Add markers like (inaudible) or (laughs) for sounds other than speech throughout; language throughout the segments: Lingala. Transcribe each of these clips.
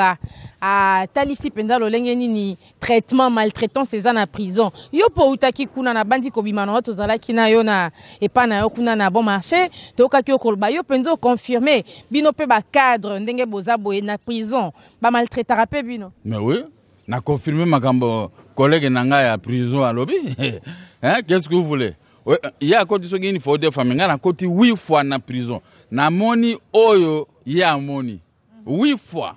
A ah, Talisi mpenza lolenge nini traitement maltraitance eza na prison yo mpo outaki kuna bandi ko na yo tozalaki na yo na epai na yo na bon marché toyokaki yo koloba yo penzo confirmer bino ba cadre, ndenge boza boye na prison bamaltraitaka mpe bino mais oui confirmer makambo collègue nanga nanga ya prison alobi (laughs) hein, qu'est ce que vous voulez côté akoti soki nini faute fois ngai côté huit fois na prison namoni oyo ya moni. huit fois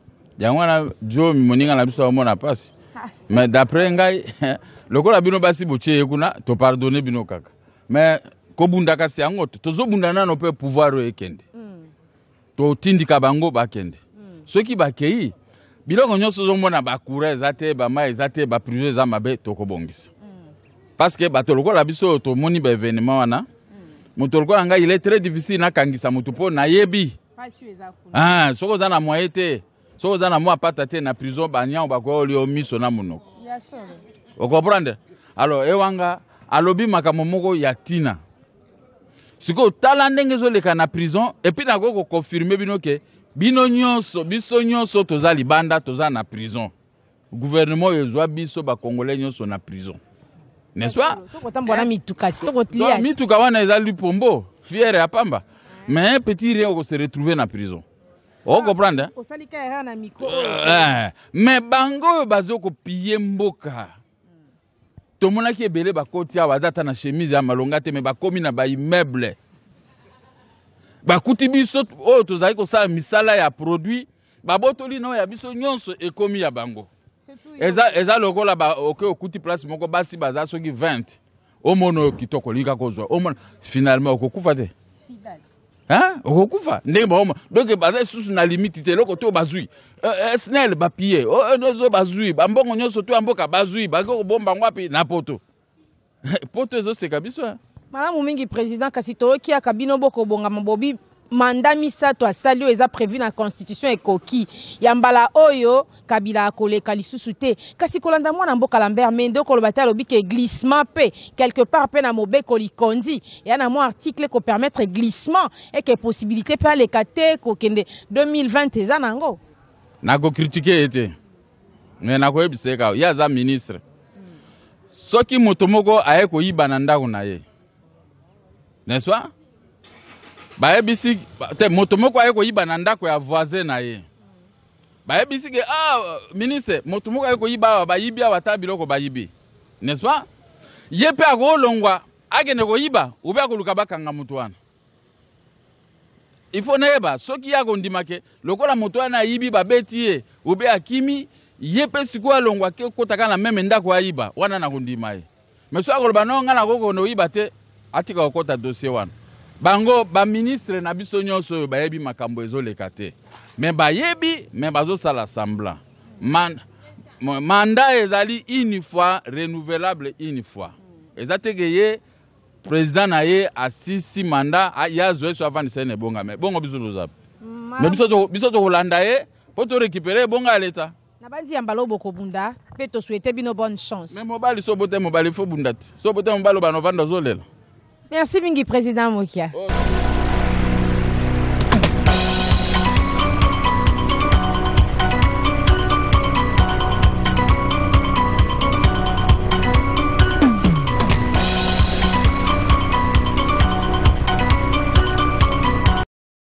yango wana jo moninga na biso amona mpasi mais d'après ngai (laughs) lokola bino basi botie ye kuna topardonne bino kaka mais kobunda kasi yango tozobunda nano mpe pouvoir oyo ekende mm. totindika bango bakende mm. soki bakei biloko nyonso ozomona bakura eza te bamai eza te baprizo eza mabe tokobongisa mm. parceke bato lokola biso oyo tomoni baévénement wana mm. moto lokola ngai il est très difficile nakangisa motu mpo nayebi ah, soki oza na moye te soki oza na mwa pata te na prison baniango bakoyolia yo miso na monoko okomprendre alors ye eh, wanga alobi makambo moko ya ntina sikoyo tala ndenge ezoleka na prison epuis nakoki kokonfirme bino ke bino nyonso biso nyonso toza libanda toza na prison gouvernement oyo ezwa biso bakongolais nyonso na prison n'est-ce pas mituka wana eza lipombo fiere ya pamba mais petit rien okose retrouve na prison Ah, okocomprendre me euh, eh, bango oyo baza kopie mboka hmm. tomonaki ebele bakoti awa aza ata na chemise ya malonga te me bakomi na baimmeuble bakuti biso oyo tozalaki kosala misala ya produit babotoli na oyo ya biso nyonso ekomi ya bango eza, eza lokola oke okuti place moko basi baza soki 20 omona oyo kitoko olingika kozwa omona finalement okokufa te okokufa ndenge baoma donk baza lisusu na limite te eloko toyo bazwi snel bapie oyo bazwi bambongo nyonso to ya mboka bazwi bake kobomba ngo api na poto (laughs) poto ezoseka biso malamu mingi président kasi toyokiaka bino bokobongama bobi manda misato asali oyo eza prévu na constitution ekoki ya mbala oyo kabila akoleka lisusu te kasi kolanda mwana mboka lambert mende okoloba te alobi ke glissement mpe quelque part mpe na mobeko likondi eya na mwa article ekopermettre glissement eke possibilité mpe aleka te kokende 2020 eza na yango nakokritike ye te me nakoyebisa ye kaka ye aza ministre soki moto moko aye koyiba na ndako na ye n'est ce pas bayebisi te moto moko aye koyiba na ndako ya voisin na ye bayebisi ke ah, ministre moto moko aye koyiba awa bayibi awa ata biloko bayibi n'est-ce pas ye mpe akoolongwa akende koyiba ube akoluka bakanga moto wana ifo nayeba soki ye akondima ke lokola moto wana ayibi babeti ye ube akimi ye mpe sikoyo alongwa ke kota kaka na meme ndako ayiba wana nakondima ye me so akoloba no ngai nakokondo oyiba te atika kokɔta dossier wana bango baministre na biso nyonso oyo bayebi makambo ezoleka te me bayebi me bazosala semblant Man, manda ezali une fois renouvelable une fois eza teke ye président na ye asisi manda ye azwa so avandisa ye na ebongami bongo biso tozapi me biso tokolanda ye mpo torécupere ebongo ya leta na bandi ya mbala oyo bokobunda mpe tosuete bino bonne chance me mobali so obota mobali fo bunda te so obota mobali oyo banovanda ozolela Merci, Mingi, Président Moukia. Oh,